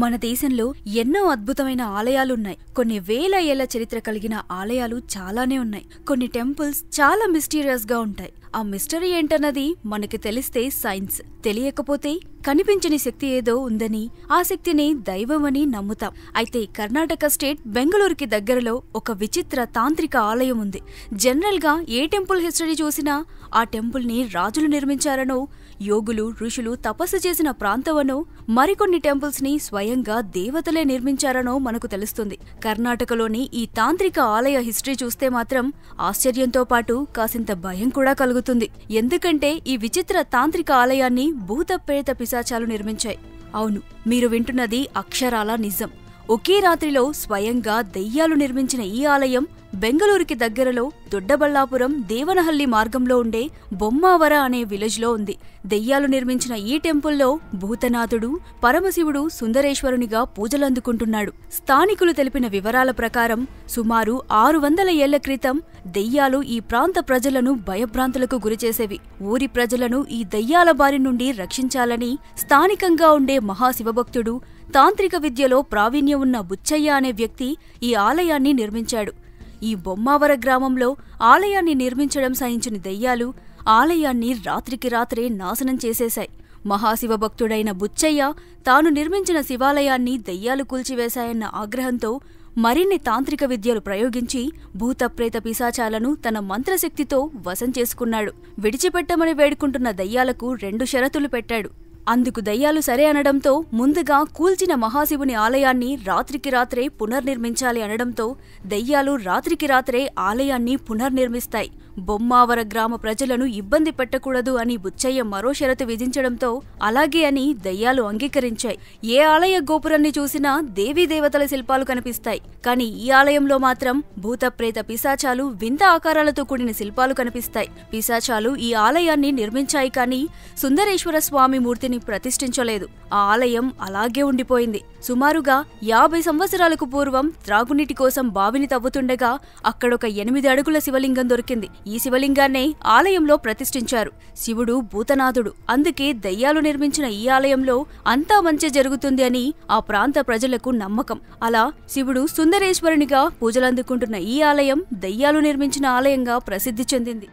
మన దేశంలో ఎన్నో అద్భుతమైన ఆలయాలున్నాయి కొన్ని వేల ఏళ్ల చరిత్ర కలిగిన ఆలయాలు చాలానే ఉన్నాయి కొన్ని టెంపుల్స్ చాలా మిస్టీరియస్ గా ఉంటాయి ఆ మిస్టరీ ఏంటన్నది మనకి తెలిస్తే సైన్స్ తెలియకపోతే కనిపించని శక్తి ఏదో ఉందని ఆ శక్తిని దైవమని నమ్ముతాం అయితే కర్ణాటక స్టేట్ బెంగళూరుకి దగ్గరలో ఒక విచిత్ర తాంత్రిక ఆలయం ఉంది జనరల్గా ఏ టెంపుల్ హిస్టరీ చూసినా ఆ టెంపుల్ని రాజులు నిర్మించారనో యోగులు ఋషులు తపస్సు చేసిన ప్రాంతమనో మరికొన్ని టెంపుల్స్ని స్వయంగా దేవతలే నిర్మించారనో మనకు తెలుస్తుంది కర్ణాటకలోని ఈ తాంత్రిక ఆలయ హిస్టరీ చూస్తే మాత్రం ఆశ్చర్యంతో పాటు కాసింత భయం కూడా కలుగుతుంది ఎందుకంటే ఈ విచిత్ర తాంత్రిక ఆలయాన్ని భూత ప్రేత పిశాచాలు నిర్మించాయి అవును మీరు వింటున్నది అక్షరాల నిజం ఒకే రాత్రిలో స్వయంగా దెయ్యాలు నిర్మించిన ఈ ఆలయం బెంగళూరుకి దగ్గరలో దొడ్డబల్లాపురం దేవనహల్లి మార్గంలో ఉండే బొమ్మావర అనే విలేజ్లో ఉంది దెయ్యాలు నిర్మించిన ఈ టెంపుల్లో భూతనాథుడు పరమశివుడు సుందరేశ్వరునిగా పూజలందుకుంటున్నాడు స్థానికులు తెలిపిన వివరాల ప్రకారం సుమారు ఆరు వందల ఏళ్ల క్రితం దెయ్యాలు ఈ ప్రాంత ప్రజలను భయభ్రాంతులకు గురిచేసేవి ఊరి ప్రజలను ఈ దెయ్యాల బారి నుండి రక్షించాలని స్థానికంగా ఉండే మహాశివభక్తుడు తాంత్రిక విద్యలో ప్రావీణ్యం నైపుణ్యం ఉన్న బుచ్చయ్య అనే వ్యక్తి ఈ ఆలయాన్ని నిర్మించాడు ఈ బొమ్మావర గ్రామంలో ఆలయాన్ని నిర్మించడం సహించిన దెయ్యాలు ఆలయాన్ని రాత్రికి రాత్రే నాశనం చేసేశాయి మహాశివభక్తుడైన బుచ్చయ్య తాను నిర్మించిన శివాలయాన్ని దెయ్యాలు కూల్చివేశాయన్న ఆగ్రహంతో మరిన్ని తాంత్రిక విద్యలు ప్రయోగించి భూతప్రేత పిశాచాలను తన మంత్రశక్తితో వశం చేసుకున్నాడు విడిచిపెట్టమని వేడుకుంటున్న దయ్యాలకు రెండు షరతులు పెట్టాడు అందుకు దయ్యాలు సరే అనడంతో ముందుగా కూల్చిన మహాశివుని ఆలయాన్ని రాత్రికి రాత్రే పునర్నిర్మించాలి అనడంతో దయ్యాలు రాత్రికి రాత్రే ఆలయాన్ని పునర్నిర్మిస్తాయి బొమ్మావర గ్రామ ప్రజలను ఇబ్బంది పెట్టకూడదు అని బుచ్చయ్య మరో షరతు విధించడంతో అలాగే అని దయ్యాలు అంగీకరించాయి ఏ ఆలయ గోపురాన్ని చూసినా దేవీ దేవతల శిల్పాలు కనిపిస్తాయి కానీ ఈ ఆలయంలో మాత్రం భూతప్రేత పిశాచాలు వింత ఆకారాలతో కూడిన శిల్పాలు కనిపిస్తాయి పిశాచాలు ఈ ఆలయాన్ని నిర్మించాయి కానీ సుందరేశ్వర స్వామి మూర్తిని ప్రతిష్ఠించలేదు ఆ ఆలయం అలాగే ఉండిపోయింది సుమారుగా యాభై సంవత్సరాలకు పూర్వం త్రాగునీటి కోసం బావిని తవ్వుతుండగా అక్కడొక ఎనిమిది అడుగుల శివలింగం దొరికింది ఈ శివలింగాన్నే ఆలయంలో ప్రతిష్ఠించారు శివుడు భూతనాథుడు అందుకే దయ్యాలు నిర్మించిన ఈ ఆలయంలో అంతా మంచి జరుగుతుంది అని ఆ ప్రాంత ప్రజలకు నమ్మకం అలా శివుడు సుందరేశ్వరునిగా పూజలందుకుంటున్న ఈ ఆలయం దయ్యాలు నిర్మించిన ఆలయంగా ప్రసిద్ధి చెందింది